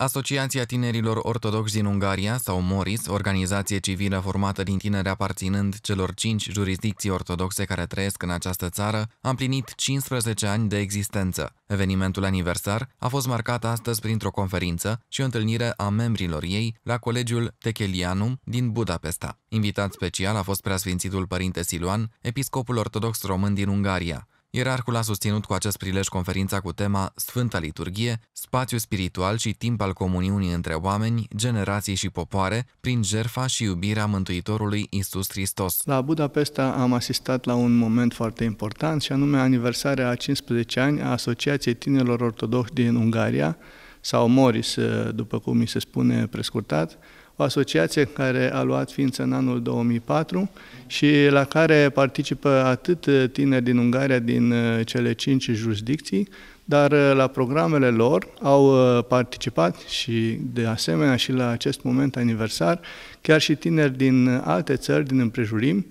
Asociația Tinerilor Ortodoxi din Ungaria sau MORIS, organizație civilă formată din tineri aparținând celor cinci jurisdicții ortodoxe care trăiesc în această țară, a împlinit 15 ani de existență. Evenimentul aniversar a fost marcat astăzi printr-o conferință și o întâlnire a membrilor ei la Colegiul Techelianum din Budapesta. Invitat special a fost preasfințitul Părinte Siluan, episcopul ortodox român din Ungaria. Ierarhul a susținut cu acest prilej conferința cu tema Sfânta Liturghie, spațiu spiritual și timp al comuniunii între oameni, generații și popoare, prin jerfa și iubirea Mântuitorului Isus Hristos. La Budapesta am asistat la un moment foarte important și anume aniversarea a 15 ani a Asociației Tinerilor Ortodoxi din Ungaria, sau Moris, după cum mi se spune prescurtat, o asociație care a luat ființă în anul 2004 și la care participă atât tineri din Ungaria din uh, cele cinci jurisdicții, dar uh, la programele lor au uh, participat și de asemenea și la acest moment aniversar chiar și tineri din alte țări din împrejurim,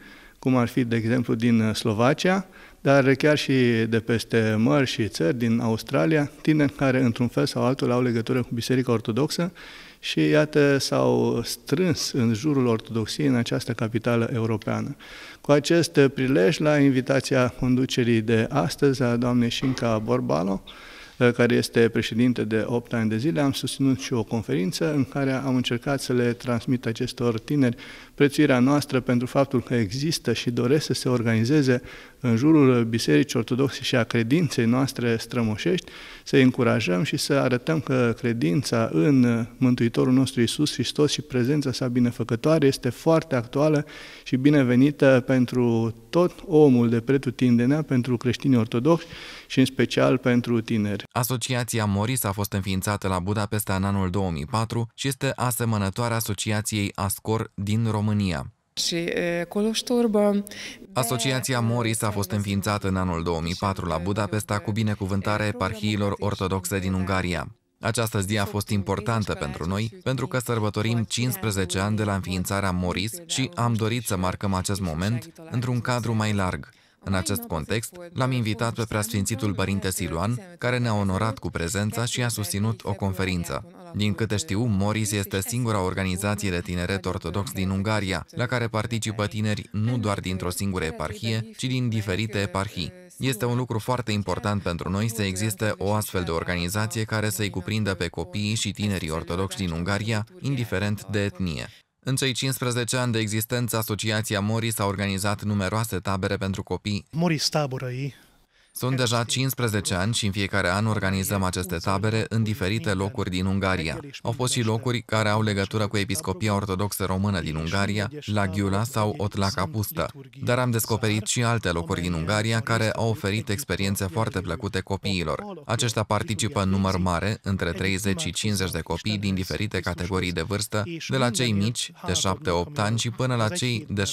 cum ar fi, de exemplu, din uh, Slovacia, dar chiar și de peste mări și țări, din Australia, tineri care, într-un fel sau altul, au legătură cu Biserica Ortodoxă și, iată, s-au strâns în jurul Ortodoxiei în această capitală europeană. Cu acest prilej, la invitația conducerii de astăzi a doamnei Șinca Borbalo, uh, care este președinte de 8 ani de zile, am susținut și o conferință în care am încercat să le transmit acestor tineri prețuirea noastră pentru faptul că există și doresc să se organizeze în jurul Bisericii Ortodoxe și a credinței noastre strămoșești, să încurajăm și să arătăm că credința în Mântuitorul nostru Isus Hristos și prezența sa binefăcătoare este foarte actuală și binevenită pentru tot omul de pretutindenea, pentru creștinii ortodoxi și în special pentru tineri. Asociația Moris a fost înființată la Budapesta în anul 2004 și este asemănătoare asociației Ascor din România. România. Și Asociația Moris a fost înființată în anul 2004 la Budapesta cu binecuvântarea parhiilor ortodoxe din Ungaria. Această zi a fost importantă pentru noi, pentru că sărbătorim 15 ani de la înființarea Moris și am dorit să marcăm acest moment într-un cadru mai larg. În acest context, l-am invitat pe preasfințitul Părinte Siluan, care ne-a onorat cu prezența și a susținut o conferință. Din câte știu, Moris este singura organizație de tineret ortodox din Ungaria, la care participă tineri nu doar dintr-o singură eparhie, ci din diferite eparhii. Este un lucru foarte important pentru noi să existe o astfel de organizație care să-i cuprindă pe copiii și tinerii ortodoxi din Ungaria, indiferent de etnie. În cei 15 ani de existență, Asociația Moris a organizat numeroase tabere pentru copii. Moris tabără sunt deja 15 ani și în fiecare an organizăm aceste tabere în diferite locuri din Ungaria. Au fost și locuri care au legătură cu Episcopia Ortodoxă Română din Ungaria, la Ghiula sau Otlaca Pustă. Dar am descoperit și alte locuri din Ungaria care au oferit experiențe foarte plăcute copiilor. Aceștia participă în număr mare, între 30 și 50 de copii din diferite categorii de vârstă, de la cei mici, de 7-8 ani și până la cei de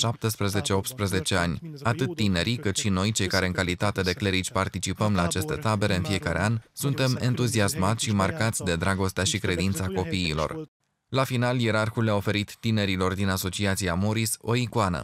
17-18 ani, atât tinerii cât și noi, cei care în calitate de clerici participăm la aceste tabere în fiecare an, suntem entuziasmați și marcați de dragostea și credința copiilor. La final, ierarhul le-a oferit tinerilor din Asociația Moris o icoană.